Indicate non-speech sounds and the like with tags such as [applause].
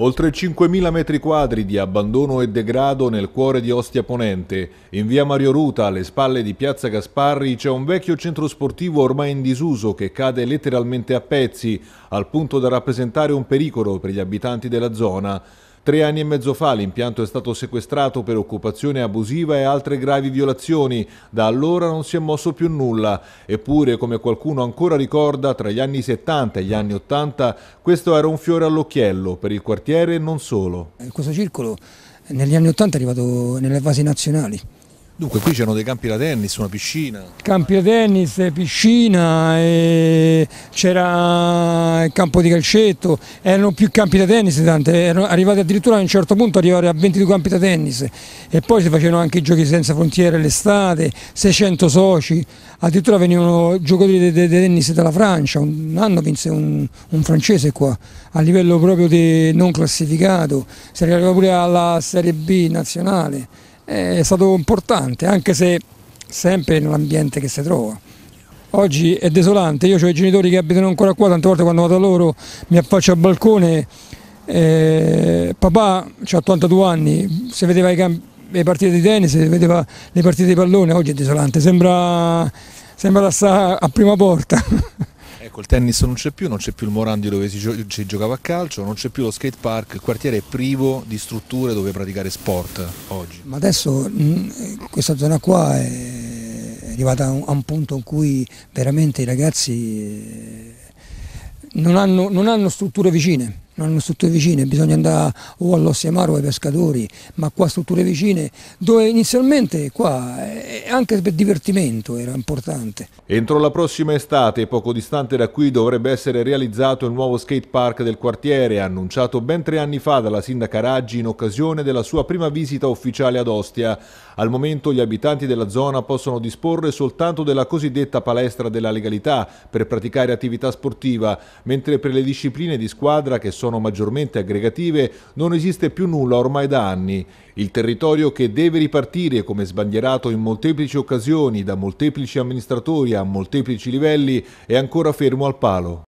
Oltre 5.000 metri quadri di abbandono e degrado nel cuore di Ostia Ponente. In via Mario Ruta, alle spalle di piazza Gasparri, c'è un vecchio centro sportivo ormai in disuso che cade letteralmente a pezzi, al punto da rappresentare un pericolo per gli abitanti della zona. Tre anni e mezzo fa l'impianto è stato sequestrato per occupazione abusiva e altre gravi violazioni. Da allora non si è mosso più nulla. Eppure, come qualcuno ancora ricorda, tra gli anni 70 e gli anni 80 questo era un fiore all'occhiello per il quartiere e non solo. Questo circolo negli anni 80 è arrivato nelle fasi nazionali. Dunque qui c'erano dei campi da tennis, una piscina? Campi da tennis, piscina, c'era il campo di calcetto, erano più campi da tennis tante, erano arrivati addirittura a un certo punto arrivare a 22 campi da tennis e poi si facevano anche i giochi senza frontiere l'estate, 600 soci, addirittura venivano giocatori di, tennis dalla Francia, un anno vinse un, un francese qua, a livello proprio non classificato, si arrivava pure alla Serie B nazionale è stato importante, anche se sempre nell'ambiente che si trova. Oggi è desolante, io ho i genitori che abitano ancora qua, tante volte quando vado a loro mi affaccio al balcone, eh, papà ha 82 anni, se vedeva le partite di tennis, se vedeva le partite di pallone, oggi è desolante, sembra, sembra la sta a prima porta. [laughs] Ecco, il tennis non c'è più, non c'è più il Morandi dove si, gio- si giocava a calcio, non c'è più lo skate park, il quartiere è privo di strutture dove praticare sport oggi. Ma adesso mh, mm, questa zona qua è arrivata a un, a un punto in cui veramente i ragazzi eh, non hanno, non hanno strutture vicine non hanno strutture vicine, bisogna andare o all'Ossiamaro o ai pescatori, ma qua strutture vicine, dove inizialmente qua eh, anche per divertimento era importante. Entro la prossima estate, poco distante da qui, dovrebbe essere realizzato il nuovo skate park del quartiere, annunciato ben tre anni fa dalla sindaca Raggi in occasione della sua prima visita ufficiale ad Ostia. Al momento gli abitanti della zona possono disporre soltanto della cosiddetta palestra della legalità per praticare attività sportiva, mentre per le discipline di squadra che sono maggiormente aggregative non esiste più nulla ormai da anni. Il territorio che deve ripartire, come sbandierato in molteplici molteplici occasioni da molteplici amministratori a molteplici livelli è ancora fermo al palo.